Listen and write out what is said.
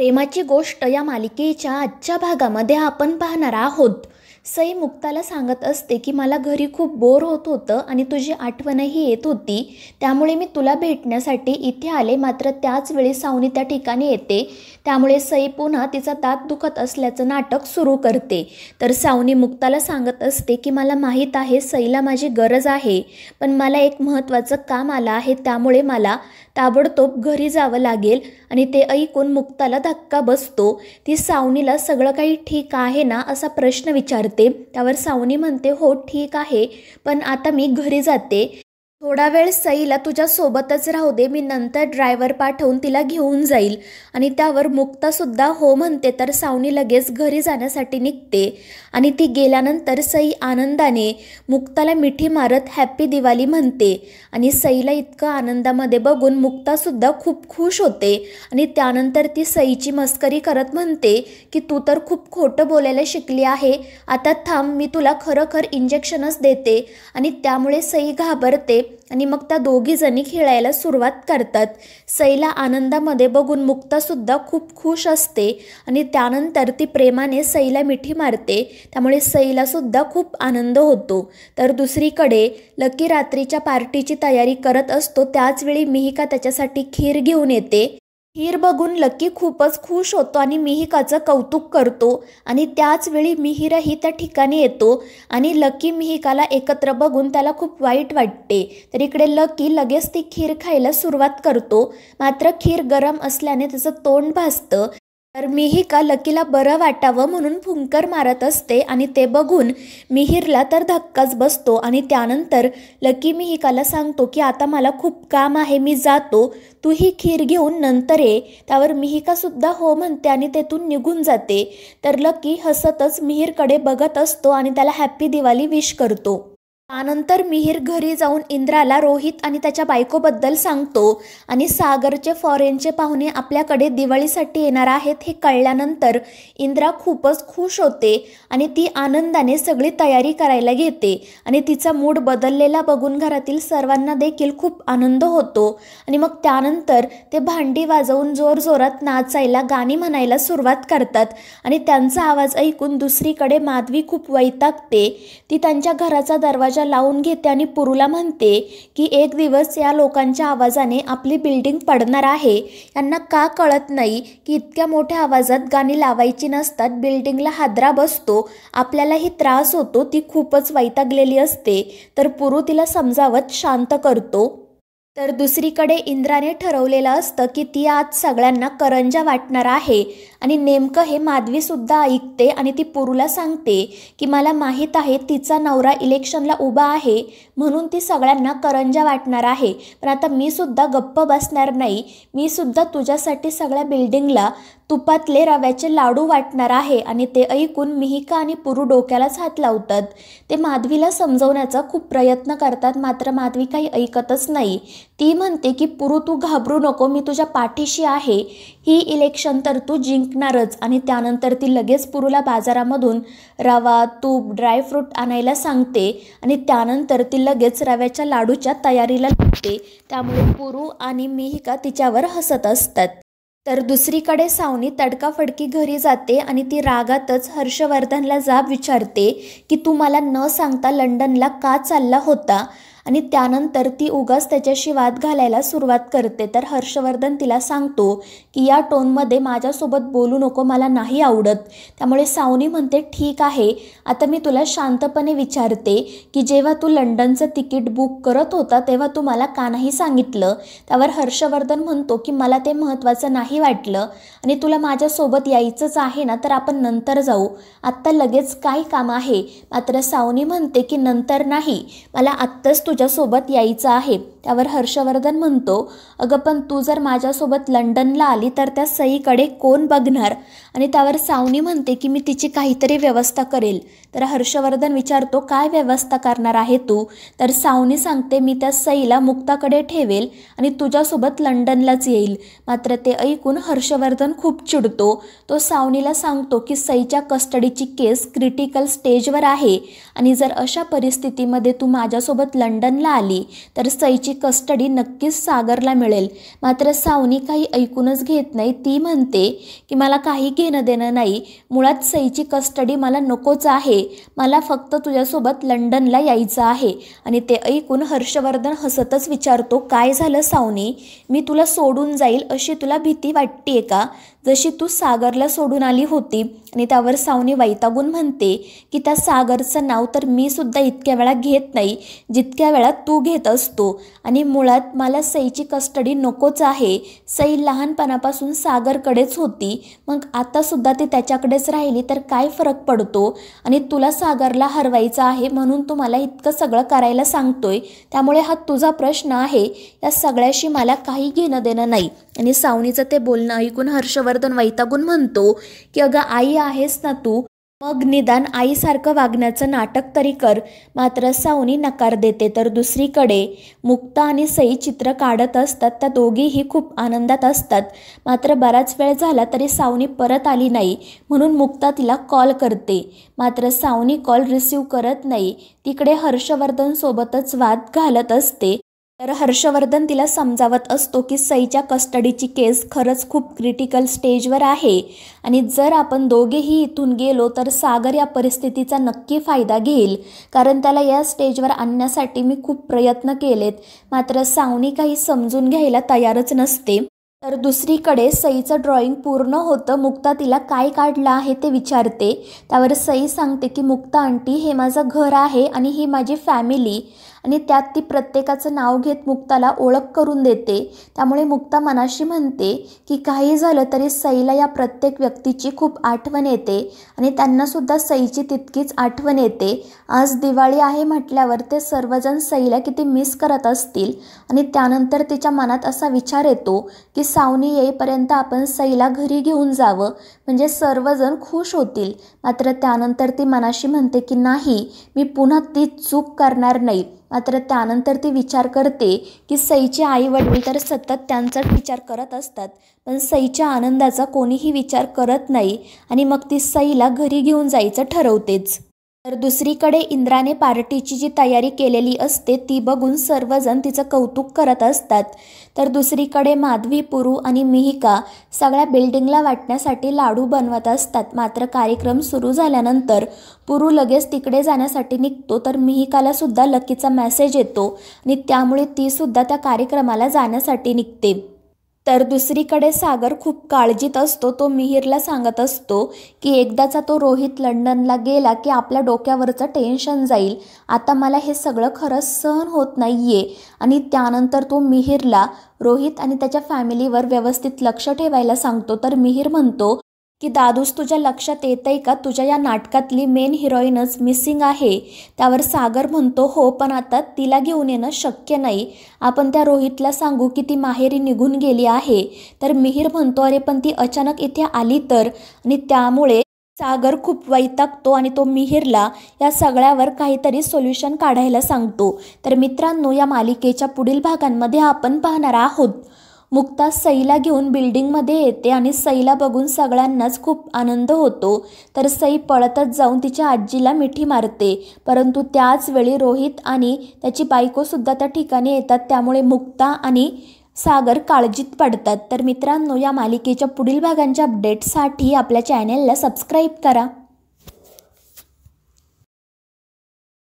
प्रेमाची गोष्ट या मालिकेच्या आजच्या भागामध्ये आपण पाहणार आहोत सई मुक्ताला सांगत असते की मला घरी खूप बोर होत होतं आणि तुझी आठवणही येत होती त्यामुळे मी तुला भेटण्यासाठी इथे आले मात्र त्याच वेळी सावनी त्या ठिकाणी येते त्यामुळे सई पुन्हा तिचा दात दुखत असल्याचं नाटक सुरू करते तर सावनी मुक्ताला सांगत असते की मला माहीत आहे सईला माझी गरज आहे पण मला एक महत्त्वाचं काम आलं आहे त्यामुळे मला ताबडतोब घरी जावं लागेल आणि ते ऐकून मुक्ताला धक्का बसतो ती सावनीला सगळं काही ठीक आहे ना असा प्रश्न विचारते करते त्यावर सावनी म्हणते हो ठीक आहे पण आता मी घरी जाते थोडा वेळ सईला तुझ्यासोबतच राहू दे मी नंतर ड्रायव्हर पाठवून तिला घेऊन जाईल आणि त्यावर मुक्तासुद्धा हो म्हणते तर सावनी लगेच घरी जाण्यासाठी निघते आणि ती गेल्यानंतर सई आनंदाने मुक्ताला मिठी मारत हॅपी दिवाळी म्हणते आणि सईला इतकं आनंदामध्ये बघून मुक्तासुद्धा खूप खुश होते आणि त्यानंतर ती सईची मस्करी करत म्हणते की तू तर खूप खोटं बोलायला शिकली आहे आता थांब मी तुला खरोखर इंजेक्शनच देते आणि त्यामुळे सई घाबरते आणि मग त्या दोघीजणी खेळायला सुरुवात करतात सईला आनंदामध्ये बघून मुक्तासुद्धा खूप खुश असते आणि त्यानंतर ती प्रेमाने सईला मिठी मारते त्यामुळे सुद्धा खूप आनंद होतो तर दुसरीकडे लकी रात्रीच्या पार्टीची तयारी करत असतो त्याचवेळी मिहिका त्याच्यासाठी खीर घेऊन येते खीर बघून लकी खूपच खुश होतो आणि मिहिकाचं कौतुक करतो आणि त्याचवेळी मिहिरही त्या ठिकाणी येतो आणि लकी मिहिकाला एकत्र बघून त्याला खूप वाईट वाटते तर इकडे लकी लगेच ती खीर खायला सुरुवात करतो मात्र खीर गरम असल्याने त्याचं तोंड भासतं तर मिहिका लकीला बरं वाटावं म्हणून फुंकर मारत असते आणि ते बघून मिहीरला तर धक्काच बसतो आणि त्यानंतर लकी मिहिकाला सांगतो की आता मला खूप काम आहे मी जातो तू ही खीर घेऊन नंतर ये त्यावर मिहिकासुद्धा हो म्हणते आणि तेथून निघून जाते तर लकी हसतच मिहीरकडे बघत असतो आणि त्याला हॅप्पी दिवाळी विश करतो त्यानंतर मिहीर घरी जाऊन इंद्राला रोहित आणि त्याच्या बायकोबद्दल सांगतो आणि सागरचे फॉरेनचे पाहुणे आपल्याकडे दिवाळीसाठी येणार आहेत हे कळल्यानंतर इंद्रा खूपच खुश होते आणि ती आनंदाने सगळी तयारी करायला घेते आणि तिचा मूड बदललेला बघून घरातील सर्वांना देखील खूप आनंद होतो आणि मग त्यानंतर ते भांडी वाजवून जोरजोरात नाचायला गाणी म्हणायला सुरुवात करतात आणि त्यांचा आवाज ऐकून दुसरीकडे माधवी खूप वैतागते ती त्यांच्या घराचा दरवाजा दरवाजा लावून घेते आणि पुरूला म्हणते की एक दिवस या लोकांच्या आवाजाने आपली बिल्डिंग पडणार आहे यांना का कळत नाही की इतक्या मोठ्या आवाजात गाणी लावायची नसतात बिल्डिंगला हादरा बसतो आपल्यालाही त्रास होतो ती खूपच वैतागलेली असते तर पुरू तिला समजावत शांत करतो तर दुसरीकडे इंद्राने ठरवलेलं असतं की ती आज सगळ्यांना करंजा वाटणार आहे आणि नेमकं हे माधवीसुद्धा ऐकते आणि ती पुरूला सांगते की मला माहीत आहे तिचा नवरा इलेक्शनला उभा आहे म्हणून ती सगळ्यांना करंजा वाटणार आहे पण आता मीसुद्धा गप्प बसणार नाही मीसुद्धा तुझ्यासाठी सगळ्या बिल्डिंगला तुपातले रव्याचे लाडू वाटणार आहे आणि ते ऐकून मिहिका आणि पुरू डोक्यालाच हात लावतात ते माधवीला समजवण्याचा खूप प्रयत्न करतात मात्र माधवी काही ऐकतच नाही ती म्हणते की पुरु तू घाबरू नको मी तुझ्या पाठीशी आहे ही इलेक्शन तर तू जिंकणारच आणि त्यानंतर ती लगेच पुरुला बाजारामधून रवा तूप ड्रायफ्रूट आणायला सांगते आणि त्यानंतर ती लगेच रव्याच्या लाडूच्या तयारीला लागते त्यामुळे पुरू आणि मिहिका तिच्यावर हसत असतात तर दुसरीकडे सावनी तडकाफडकी घरी जाते आणि ती रागातच हर्षवर्धनला जाब विचारते की तू मला न सांगता लंडनला का चालला होता आणि त्यानंतर ती उगाच त्याच्याशी वाद घालायला सुरुवात करते तर हर्षवर्धन तिला सांगतो की या टोनमध्ये माझ्यासोबत बोलू नको मला नाही आवडत त्यामुळे सावनी म्हणते ठीक आहे आता मी तुला शांतपणे विचारते की जेव्हा तू लंडनचं तिकीट बुक करत होता तेव्हा तू मला का नाही सांगितलं त्यावर हर्षवर्धन म्हणतो की मला ते महत्त्वाचं नाही वाटलं आणि तुला माझ्यासोबत यायचंच आहे ना तर आपण नंतर जाऊ आत्ता लगेच काय काम आहे मात्र सावनी म्हणते की नंतर नाही मला आत्ताच तुझ्यासोबत यायचं आहे त्यावर हर्षवर्धन म्हणतो अगं पण तू जर माझ्यासोबत लंडनला आली तर त्या सईकडे कोण बघणार आणि त्यावर सावनी म्हणते की मी तिची काहीतरी व्यवस्था करेल तर हर्षवर्धन विचारतो काय व्यवस्था करणार आहे तू तर सावनी सांगते मी त्या सईला मुक्ताकडे ठेवेल आणि तुझ्यासोबत लंडनलाच येईल मात्र ते ऐकून हर्षवर्धन खूप चिडतो तो सावनीला सांगतो की सईच्या कस्टडीची केस क्रिटिकल स्टेजवर आहे आणि जर अशा परिस्थितीमध्ये तू माझ्यासोबत लंडनला आली तर सईची याची कस्टडी नक्कीच सागरला मिळेल मात्र सावनी काही ऐकूनच घेत नाही ती म्हणते की मला काही घेणं देणं नाही मुळात सईची कस्टडी मला नकोच आहे मला फक्त तुझ्यासोबत लंडनला यायचं आहे आणि ते ऐकून हर्षवर्धन हसतच विचारतो काय झालं सावनी मी तुला सोडून जाईल अशी तुला भीती वाटते का जशी तू सागरला सोडून आली होती आणि त्यावर सावनी वैतागून म्हणते की त्या सागरचं नाव तर मी सुद्धा इतक्या वेळा घेत नाही जितक्या वेळा तू घेत असतो आणि मुळात मला सईची कस्टडी नकोच आहे सई लहानपणापासून सागरकडेच होती मग आतासुद्धा ती त्याच्याकडेच राहिली तर काय फरक पडतो आणि तुला सागरला हरवायचं आहे म्हणून तू मला इतकं सगळं करायला सांगतोय त्यामुळे हा तुझा प्रश्न आहे या सगळ्याशी मला काही घेणं देणं नाही आणि सावनीचं ते बोलणं ऐकून हर्षवर्धन वैतागून म्हणतो की अगं आई आहेस ना तू मग निदान आईसारखं वागण्याचं नाटक तरी कर मात्र सावनी नकार देते तर दुसरीकडे मुक्ता आणि सई चित्र काढत असतात त्या दोघीही खूप आनंदात असतात मात्र बराच वेळ झाला तरी सावनी परत आली नाही म्हणून मुक्ता तिला कॉल करते मात्र सावनी कॉल रिसीव करत नाही तिकडे हर्षवर्धनसोबतच वाद घालत असते तर हर्षवर्धन तिला समजावत असतो की सईच्या कस्टडीची केस खरंच खूप क्रिटिकल स्टेजवर आहे आणि जर आपण दोघेही इथून गेलो तर सागर या परिस्थितीचा नक्की फायदा घेईल कारण त्याला या स्टेजवर आणण्यासाठी मी खूप प्रयत्न केलेत मात्र सावनी काही समजून घ्यायला तयारच नसते तर दुसरीकडे सईचं ड्रॉइंग पूर्ण होतं मुक्ता तिला काय काढलं आहे ते विचारते त्यावर सई सांगते की मुक्ता आंटी हे माझं घर आहे आणि ही माझी फॅमिली आणि त्यात ती प्रत्येकाचं नाव घेत मुक्ताला ओळख करून देते त्यामुळे मुक्ता मनाशी म्हणते की काही झालं तरी सईला या प्रत्येक व्यक्तीची खूप आठवण येते आणि त्यांनासुद्धा सईची तितकीच आठवण येते आज दिवाळी आहे म्हटल्यावर ते सर्वजण सईला किती मिस करत असतील आणि त्यानंतर तिच्या मनात असा विचार येतो की सावनी येईपर्यंत आपण सईला घरी घेऊन जावं म्हणजे सर्वजण खुश होतील मात्र त्यानंतर ती मनाशी म्हणते की नाही मी पुन्हा ती चूक करणार नाही मात्र त्यानंतर ती विचार करते की सईचे आई वडील तर सतत त्यांचाच विचार करत असतात पण सईच्या आनंदाचा कोणीही विचार करत नाही आणि मग ती सईला घरी घेऊन जायचं ठरवतेच तर दुसरीकडे इंद्राने पार्टीची जी तयारी केलेली असते ती बघून सर्वजण तिचं कौतुक करत असतात तर दुसरीकडे माधवी पुरू आणि मिहिका सगळ्या बिल्डिंगला वाटण्यासाठी लाडू बनवत असतात मात्र कार्यक्रम सुरू झाल्यानंतर पुरू लगेच तिकडे जाण्यासाठी निघतो तर मिहिकाला सुद्धा लकीचा मेसेज येतो आणि त्यामुळे तीसुद्धा त्या कार्यक्रमाला जाण्यासाठी निघते तर दुसरीकडे सागर खूप काळजीत असतो तो मिहिरला सांगत असतो की एकदाचा तो रोहित लंडनला गेला की आपल्या डोक्यावरचं टेन्शन जाईल आता मला हे सगळं खरंच सहन होत नाही आहे आणि त्यानंतर तो मिहिरला रोहित आणि त्याच्या फॅमिलीवर व्यवस्थित लक्ष ठेवायला सांगतो तर मिहीर म्हणतो की दादूस तुझ्या लक्षात आहे का तुझ्या या नाटकातली मेन हिरोईनच मिसिंग आहे त्यावर सागर म्हणतो हो पण आता तिला घेऊन येणं शक्य नाही आपण त्या रोहितला सांगू की ती माहेरी निघून गेली आहे तर मिहीर म्हणतो अरे पण ती अचानक इथे आली तर आणि त्यामुळे सागर खूप वैतागतो आणि तो मिहिरला या सगळ्यावर काहीतरी सोल्युशन काढायला सांगतो तर मित्रांनो या मालिकेच्या पुढील भागांमध्ये आपण पाहणार आहोत मुक्ता सईला घेऊन बिल्डिंगमध्ये येते आणि सईला बघून सगळ्यांनाच खूप आनंद होतो तर सई पळतच जाऊन तिच्या आजीला मिठी मारते परंतु त्याच वेळी रोहित आणि त्याची बायकोसुद्धा त्या ठिकाणी येतात त्यामुळे मुक्ता आणि सागर काळजीत पडतात तर मित्रांनो या मालिकेच्या पुढील भागांच्या अपडेटसाठी आपल्या चॅनेलला सबस्क्राईब करा